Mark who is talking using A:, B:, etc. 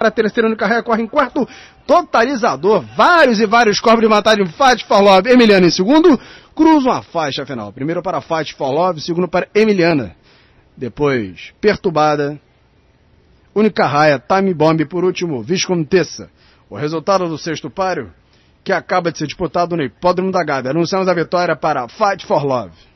A: para terceiro, no carrega, corre em quarto, totalizador, vários e vários corpos de matar em for Love. Emiliana em segundo, cruzam a faixa final, primeiro para for love segundo para Emiliana, depois Perturbada, única raia, Time Bomb, por último, Viscontessa. O resultado do sexto páreo, que acaba de ser disputado no Hipódromo da Gávea. Anunciamos a vitória para Fight for Love.